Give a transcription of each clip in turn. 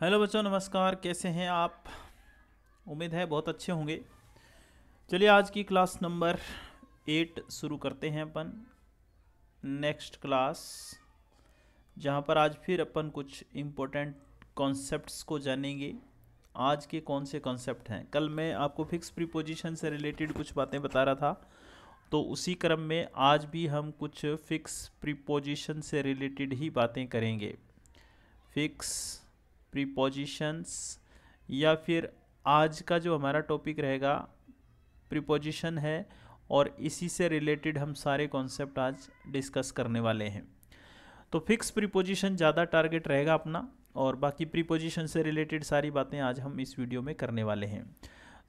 hello बच्चों नमस्कार कैसे हैं आप उम्मीद है बहुत अच्छे होंगे चलिए आज की क्लास नंबर एट शुरू करते हैं अपन नेक्स्ट क्लास जहाँ पर आज फिर अपन कुछ इम्पोर्टेंट कॉन्सेप्ट्स को जानेंगे आज के कौन से कॉन्सेप्ट हैं कल मैं आपको फिक्स प्रीपोजिशन से रिलेटेड कुछ बातें बता रहा था तो उसी क्रम में आज भी हम कुछ फिक्स प्रीपोजिशन से रिलेटेड ही बातें करेंगे फिक्स प्रीपोजिशंस या फिर आज का जो हमारा टॉपिक रहेगा प्रीपोजिशन है और इसी से रिलेटेड हम सारे कॉन्सेप्ट आज डिस्कस करने वाले हैं तो फिक्स प्रीपोजिशन ज़्यादा टारगेट रहेगा अपना और बाकी प्रीपोजिशन से रिलेटेड सारी बातें आज हम इस वीडियो में करने वाले हैं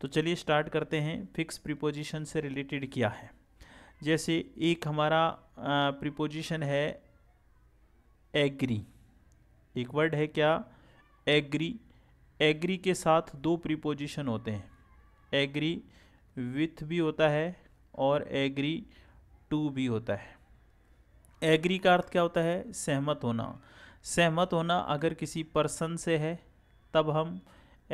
तो चलिए स्टार्ट करते हैं फिक्स प्रीपोजिशन से रिलेटेड क्या है जैसे एक हमारा प्रीपोजिशन है एग्री एक वर्ड है क्या एग्री एग्री के साथ दो प्रीपोजिशन होते हैं एग्री विथ भी होता है और एग्री टू भी होता है एग्री का अर्थ क्या होता है सहमत होना सहमत होना अगर किसी पर्सन से है तब हम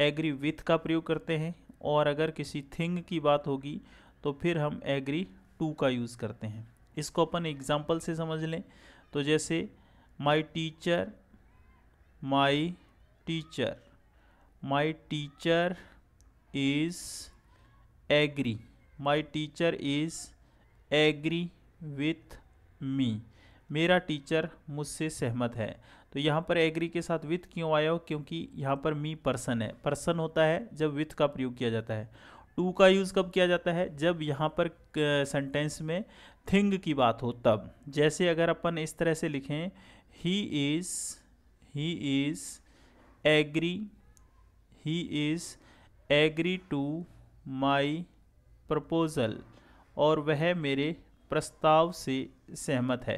एग्री विथ का प्रयोग करते हैं और अगर किसी थिंग की बात होगी तो फिर हम एग्री टू का यूज़ करते हैं इसको अपन एग्जाम्पल से समझ लें तो जैसे my teacher my teacher my teacher is agree my teacher is agree with me मेरा टीचर मुझसे सहमत है तो यहाँ पर एग्री के साथ विथ क्यों आया हो क्योंकि यहाँ पर मी पर्सन है पर्सन होता है जब विथ का प्रयोग किया जाता है टू का यूज़ कब किया जाता है जब यहाँ पर सेंटेंस में थिंग की बात हो तब जैसे अगर अपन इस तरह से लिखें he is he is agree he is agree to my proposal और वह मेरे प्रस्ताव से सहमत है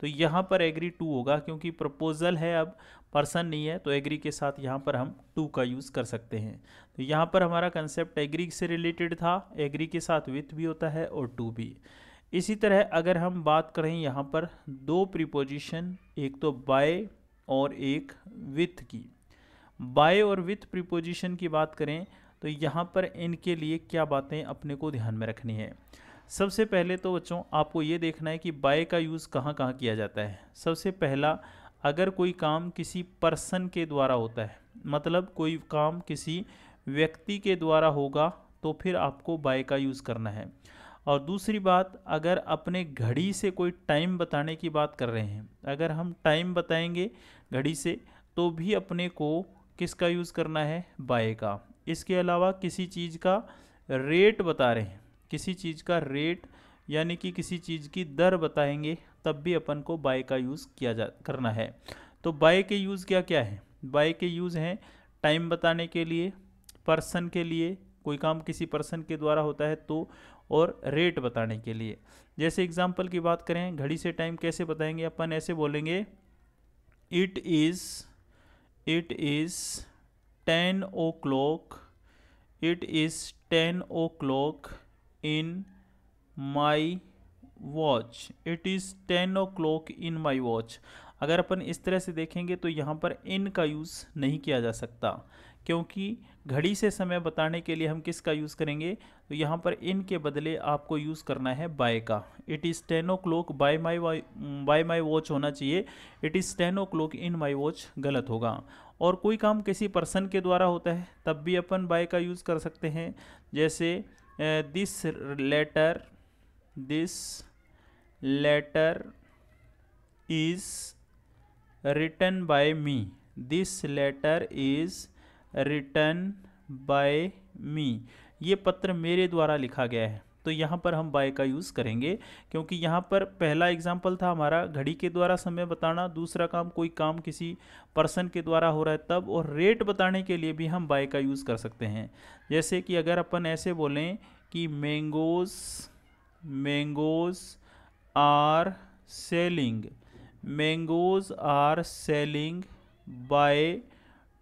तो यहाँ पर एग्री टू होगा क्योंकि प्रपोज़ल है अब पर्सन नहीं है तो एग्री के साथ यहाँ पर हम टू का यूज़ कर सकते हैं तो यहाँ पर हमारा कंसेप्ट एग्री से रिलेटेड था एग्री के साथ विथ भी होता है और टू भी इसी तरह अगर हम बात करें यहाँ पर दो प्रीपोजिशन एक तो बाय और एक विथ की बाय और विथ प्रीपोजिशन की बात करें तो यहाँ पर इनके लिए क्या बातें अपने को ध्यान में रखनी है सबसे पहले तो बच्चों आपको ये देखना है कि बाय का यूज़ कहाँ कहाँ किया जाता है सबसे पहला अगर कोई काम किसी पर्सन के द्वारा होता है मतलब कोई काम किसी व्यक्ति के द्वारा होगा तो फिर आपको बाय का यूज़ करना है और दूसरी बात अगर अपने घड़ी से कोई टाइम बताने की बात कर रहे हैं अगर हम टाइम बताएंगे घड़ी से तो भी अपने को किसका यूज़ करना है बाय का इसके अलावा किसी चीज़ का रेट बता रहे हैं किसी चीज़ का रेट यानी कि किसी चीज़ की दर बताएंगे तब भी अपन को बाय का यूज़ किया जा करना है तो बाय के यूज़ क्या क्या है बाय के यूज़ हैं टाइम बताने के लिए पर्सन के लिए कोई काम किसी पर्सन के द्वारा होता है तो और रेट बताने के लिए जैसे एग्जाम्पल की बात करें घड़ी से टाइम कैसे बताएंगे अपन ऐसे बोलेंगे it is it is ten o'clock it is ten o'clock in my watch it is ten o'clock in my watch अगर अपन इस तरह से देखेंगे तो यहाँ पर इन का यूज़ नहीं किया जा सकता क्योंकि घड़ी से समय बताने के लिए हम किसका यूज़ करेंगे तो यहाँ पर इन के बदले आपको यूज़ करना है बाय का it is ten o'clock by my by my watch होना चाहिए it is ten o'clock in my watch गलत होगा और कोई काम किसी पर्सन के द्वारा होता है तब भी अपन बाय का यूज़ कर सकते हैं जैसे this letter this letter is written by me this letter is written by me ये पत्र मेरे द्वारा लिखा गया है तो यहाँ पर हम बाय का यूज़ करेंगे क्योंकि यहाँ पर पहला एग्जाम्पल था हमारा घड़ी के द्वारा समय बताना दूसरा काम कोई काम किसी पर्सन के द्वारा हो रहा है तब और रेट बताने के लिए भी हम बाय का यूज़ कर सकते हैं जैसे कि अगर अपन ऐसे बोलें कि mangoes mangoes are selling mangoes are selling by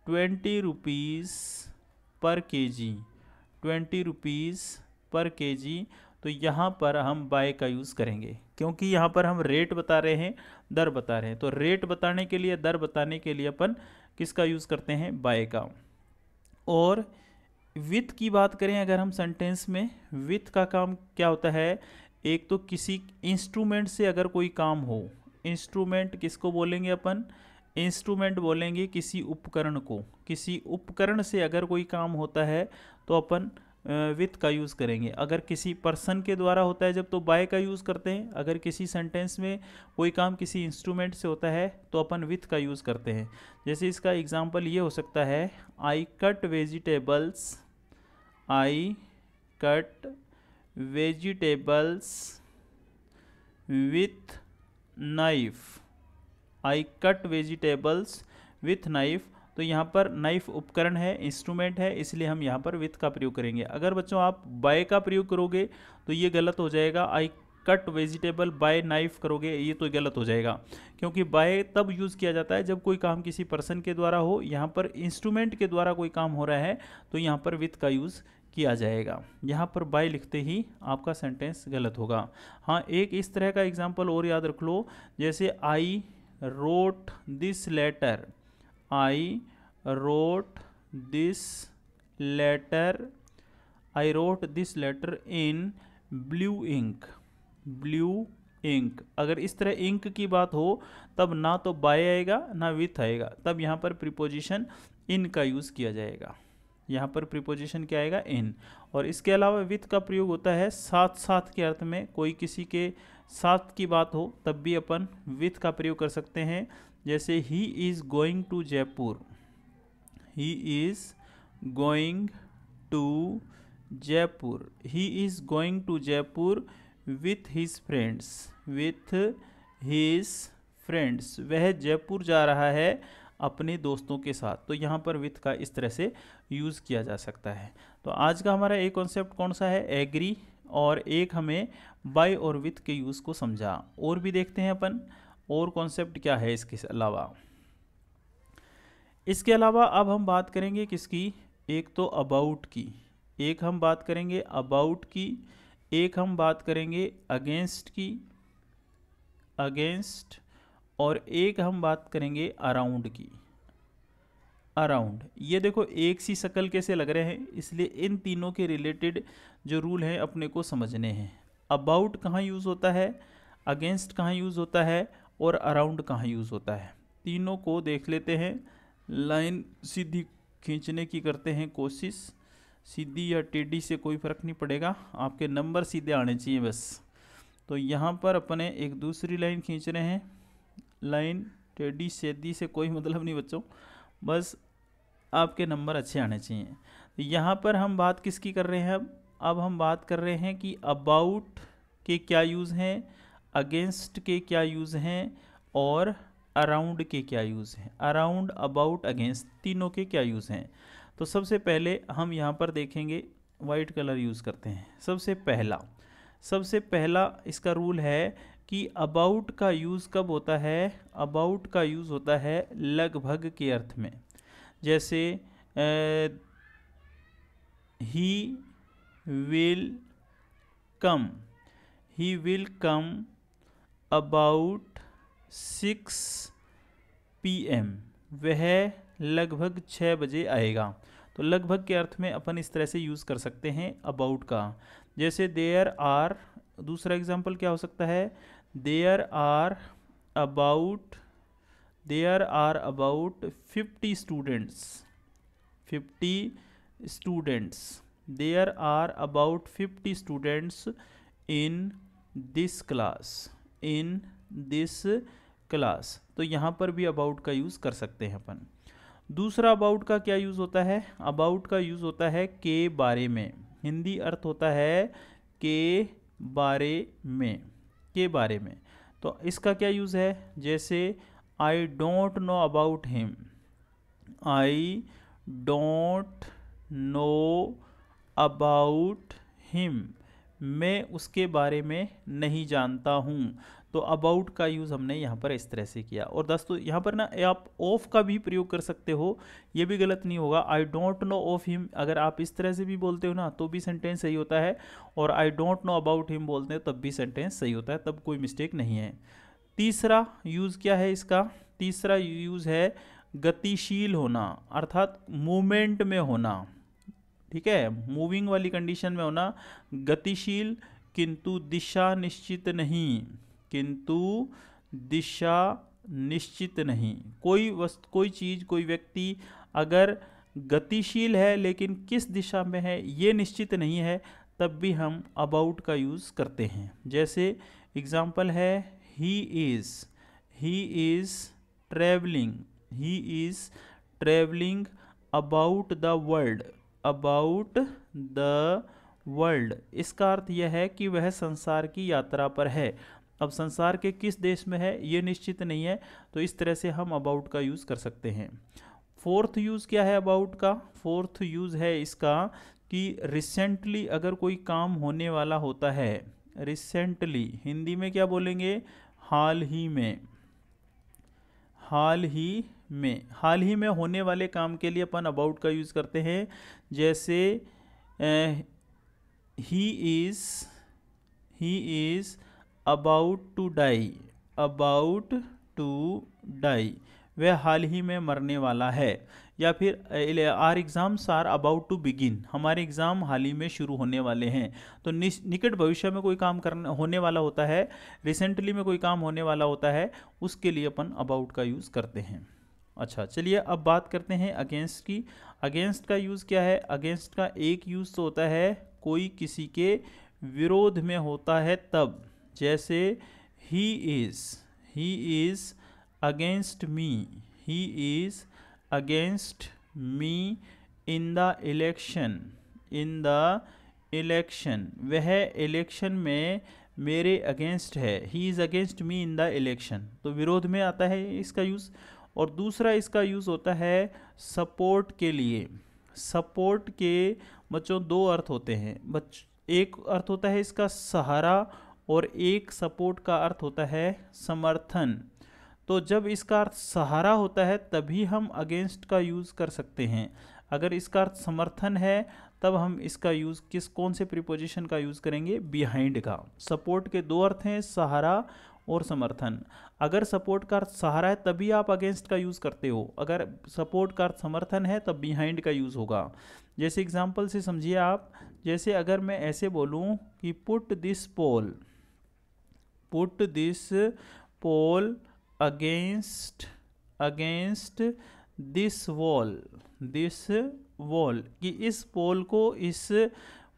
twenty rupees per K G twenty rupees per K जी तो यहाँ पर हम बाय का यूज़ करेंगे क्योंकि यहाँ पर हम रेट बता रहे हैं दर बता रहे हैं तो रेट बताने के लिए दर बताने के लिए अपन किसका यूज़ करते हैं बाय का और विथ की बात करें अगर हम सेंटेंस में विथ का काम क्या होता है एक तो किसी इंस्ट्रूमेंट से अगर कोई काम हो इंस्ट्रूमेंट किसको बोलेंगे अपन इंस्ट्रूमेंट बोलेंगे किसी उपकरण को किसी उपकरण से अगर कोई काम होता है तो अपन विथ का यूज़ करेंगे अगर किसी पर्सन के द्वारा होता है जब तो बाय का यूज़ करते हैं अगर किसी सेंटेंस में कोई काम किसी इंस्ट्रूमेंट से होता है तो अपन विथ का यूज़ करते हैं जैसे इसका एग्जाम्पल ये हो सकता है I cut vegetables I cut vegetables with knife I cut vegetables with knife तो यहाँ पर नाइफ उपकरण है इंस्ट्रूमेंट है इसलिए हम यहाँ पर विथ का प्रयोग करेंगे अगर बच्चों आप बाय का प्रयोग करोगे तो ये गलत हो जाएगा I cut vegetable by knife करोगे ये तो गलत हो जाएगा क्योंकि बाय तब यूज़ किया जाता है जब कोई काम किसी पर्सन के द्वारा हो यहाँ पर इंस्ट्रूमेंट के द्वारा कोई काम हो रहा है तो यहाँ पर विथ का यूज़ किया जाएगा यहाँ पर बाय लिखते ही आपका सेंटेंस गलत होगा हाँ एक इस तरह का एग्जाम्पल और याद रख लो जैसे I wrote this letter I wrote this letter I wrote this letter in blue ink blue ink अगर इस तरह इंक की बात हो तब ना तो बाय आएगा ना विथ आएगा तब यहाँ पर प्रिपोजिशन इन का यूज़ किया जाएगा यहाँ पर प्रिपोजिशन क्या आएगा इन और इसके अलावा विथ का प्रयोग होता है साथ साथ के अर्थ में कोई किसी के साथ की बात हो तब भी अपन विथ का प्रयोग कर सकते हैं जैसे he is going to Jaipur he is going to Jaipur he is going to Jaipur with his friends with his friends वह जयपुर जा रहा है अपने दोस्तों के साथ तो यहाँ पर विथ का इस तरह से यूज़ किया जा सकता है तो आज का हमारा एक कॉन्सेप्ट कौन सा है एग्री और एक हमें बाई और विथ के यूज़ को समझा और भी देखते हैं अपन और कॉन्सेप्ट क्या है इसके अलावा इसके अलावा अब हम बात करेंगे किसकी एक तो अबाउट की एक हम बात करेंगे अबाउट की एक हम बात करेंगे अगेंस्ट की अगेंस्ट और एक हम बात करेंगे अराउंड की अराउंड ये देखो एक सी शक्ल कैसे लग रहे हैं इसलिए इन तीनों के रिलेटेड जो रूल हैं अपने को समझने हैं अबाउट कहाँ यूज़ होता है अगेंस्ट कहाँ यूज़ होता है और अराउंड कहाँ यूज़ होता है तीनों को देख लेते हैं लाइन सीधी खींचने की करते हैं कोशिश सीधी या टेढ़ी से कोई फ़र्क नहीं पड़ेगा आपके नंबर सीधे आने चाहिए बस तो यहाँ पर अपने एक दूसरी लाइन खींच रहे हैं लाइन टेढ़ी सीधी से कोई मतलब नहीं बच्चों बस आपके नंबर अच्छे आने चाहिए यहाँ पर हम बात किसकी कर रहे हैं अब अब हम बात कर रहे हैं कि अबाउट के क्या यूज़ हैं अगेंस्ट के क्या यूज़ हैं और अराउंड के क्या यूज़ हैं अराउंड अबाउट अगेंस्ट तीनों के क्या यूज़ हैं तो सबसे पहले हम यहाँ पर देखेंगे वाइट कलर यूज़ करते हैं सबसे पहला सबसे पहला इसका रूल है कि अबाउट का यूज़ कब होता है अबाउट का यूज़ होता है लगभग के अर्थ में जैसे ही will come he will come about 6 pm वह लगभग छः बजे आएगा तो लगभग के अर्थ में अपन इस तरह से यूज़ कर सकते हैं अबाउट का जैसे देयर आर दूसरा एग्जाम्पल क्या हो सकता है there are about there are about fifty students fifty students there are about fifty students in this class in this class तो यहाँ पर भी अबाउट का यूज़ कर सकते हैं अपन दूसरा अबाउट का क्या यूज़ होता है अबाउट का यूज़ होता है के बारे में हिंदी अर्थ होता है के बारे में के बारे में तो इसका क्या यूज़ है जैसे I don't know about him I don't know about him मैं उसके बारे में नहीं जानता हूँ तो अबाउट का यूज़ हमने यहाँ पर इस तरह से किया और दोस्तों यहाँ पर ना आप ऑफ का भी प्रयोग कर सकते हो ये भी गलत नहीं होगा I don't know of him अगर आप इस तरह से भी बोलते हो ना तो भी सेंटेंस सही होता है और I don't know about him बोलते हैं तब भी सेंटेंस सही होता है तब कोई मिस्टेक नहीं है तीसरा यूज़ क्या है इसका तीसरा यूज़ है गतिशील होना अर्थात मूवमेंट में होना ठीक है मूविंग वाली कंडीशन में होना गतिशील किंतु दिशा निश्चित नहीं किंतु दिशा निश्चित नहीं कोई वस्तु कोई चीज़ कोई व्यक्ति अगर गतिशील है लेकिन किस दिशा में है ये निश्चित नहीं है तब भी हम अबाउट का यूज़ करते हैं जैसे एग्जाम्पल है he is he is travelling he is travelling about the world about the world इसका अर्थ यह है कि वह संसार की यात्रा पर है अब संसार के किस देश में है ये निश्चित नहीं है तो इस तरह से हम अबाउट का यूज़ कर सकते हैं फोर्थ यूज़ क्या है अबाउट का फोर्थ यूज़ है इसका कि रिसेंटली अगर कोई काम होने वाला होता है रिसेंटली हिंदी में क्या बोलेंगे हाल ही में हाल ही में हाल ही में होने वाले काम के लिए अपन अबाउट का यूज़ करते हैं जैसे he is he is about to die about to die वह हाल ही में मरने वाला है या फिर our exams are about to begin हमारे एग्ज़ाम हाल ही में शुरू होने वाले हैं तो निकट भविष्य में कोई काम करने होने वाला होता है रिसेंटली में कोई काम होने वाला होता है उसके लिए अपन अबाउट का यूज़ करते हैं अच्छा चलिए अब बात करते हैं अगेंस्ट की अगेंस्ट का यूज़ क्या है अगेंस्ट का एक यूज़ तो होता है कोई किसी के विरोध में होता है तब जैसे he is he is against me he is against me in the election in the election वह इलेक्शन में मेरे अगेंस्ट है he is against me in the election तो विरोध में आता है इसका यूज़ और दूसरा इसका यूज़ होता है सपोर्ट के लिए सपोर्ट के बच्चों दो अर्थ होते हैं बच एक अर्थ होता है इसका सहारा और एक सपोर्ट का अर्थ होता है समर्थन तो जब इसका अर्थ सहारा होता है तभी हम अगेंस्ट का यूज़ कर सकते हैं अगर इसका अर्थ समर्थन है तब हम इसका यूज़ किस कौन से प्रिपोजिशन का यूज़ करेंगे बिहाइंड का सपोर्ट के दो अर्थ हैं सहारा और समर्थन अगर सपोर्ट का सहारा है तभी आप अगेंस्ट का यूज़ करते हो अगर सपोर्ट का समर्थन है तब बिहाइंड का यूज़ होगा जैसे एग्जाम्पल से समझिए आप जैसे अगर मैं ऐसे बोलूँ कि put this pole put this pole against against this wall this wall कि इस पोल को इस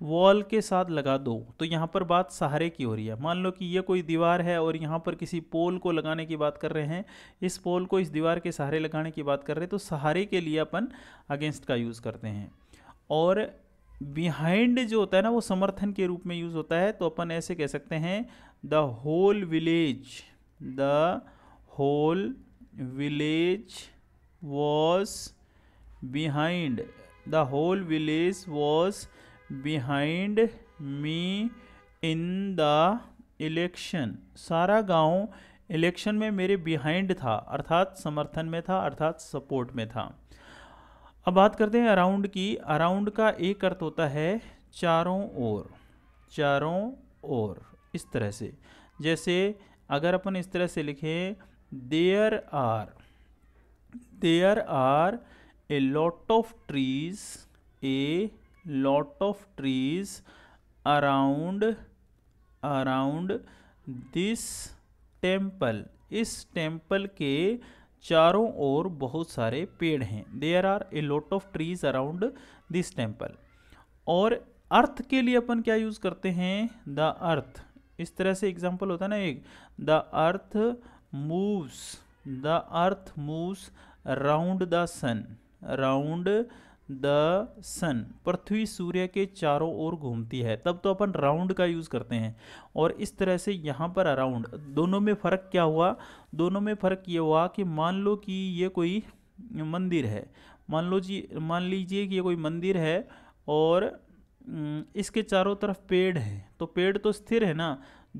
वॉल के साथ लगा दो तो यहाँ पर बात सहारे की हो रही है मान लो कि ये कोई दीवार है और यहाँ पर किसी पोल को लगाने की बात कर रहे हैं इस पोल को इस दीवार के सहारे लगाने की बात कर रहे हैं तो सहारे के लिए अपन अगेंस्ट का यूज़ करते हैं और बिहाइंड जो होता है ना वो समर्थन के रूप में यूज़ होता है तो अपन ऐसे कह सकते हैं the whole village the whole village was behind the whole village was behind me in the election सारा गांव इलेक्शन में मेरे बिहाइंड था अर्थात समर्थन में था अर्थात सपोर्ट में था अब बात करते हैं अराउंड की अराउंड का एक अर्थ होता है चारों ओर चारों ओर इस तरह से जैसे अगर अपन इस तरह से लिखें there are there are a lot of trees a lot of trees around around this temple इस टेम्पल के चारों ओर बहुत सारे पेड़ हैं there are a lot of trees around this temple और अर्थ के लिए अपन क्या यूज़ करते हैं द अर्थ इस तरह से एग्जाम्पल होता है ना एक the earth moves the earth moves round the sun round the sun पृथ्वी सूर्य के चारों ओर घूमती है तब तो अपन राउंड का यूज़ करते हैं और इस तरह से यहाँ पर अराउंड दोनों में फ़र्क क्या हुआ दोनों में फ़र्क ये हुआ कि मान लो कि ये कोई मंदिर है मान लो जी मान लीजिए कि ये कोई मंदिर है और इसके चारों तरफ पेड़ है तो पेड़ तो स्थिर है ना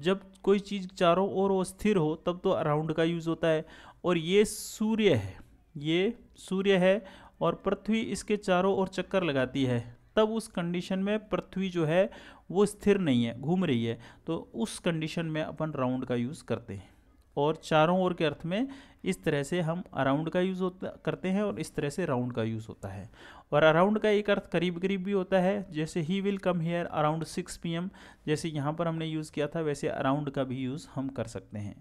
जब कोई चीज़ चारों ओर वो स्थिर हो तब तो अराउंड का यूज़ होता है और ये सूर्य है ये सूर्य है और पृथ्वी इसके चारों ओर चक्कर लगाती है तब उस कंडीशन में पृथ्वी जो है वो स्थिर नहीं है घूम रही है तो उस कंडीशन में अपन राउंड का यूज़ करते हैं और चारों ओर के अर्थ में इस तरह से हम अराउंड का यूज़ होता करते हैं और इस तरह से राउंड का यूज़ होता है और अराउंड का एक अर्थ करीब करीब भी होता है जैसे he will come here around six P M जैसे यहाँ पर हमने यूज़ किया था वैसे अराउंड का भी यूज़ हम कर सकते हैं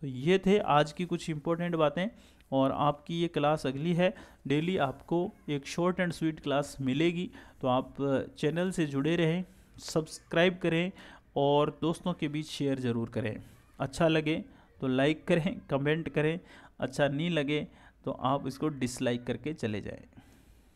तो ये थे आज की कुछ इंपॉर्टेंट बातें और आपकी ये क्लास अगली है डेली आपको एक शॉर्ट एंड स्वीट क्लास मिलेगी तो आप चैनल से जुड़े रहें सब्सक्राइब करें और दोस्तों के बीच शेयर ज़रूर करें अच्छा लगे तो लाइक करें कमेंट करें अच्छा नहीं लगे तो आप इसको डिसलाइक करके चले जाएँ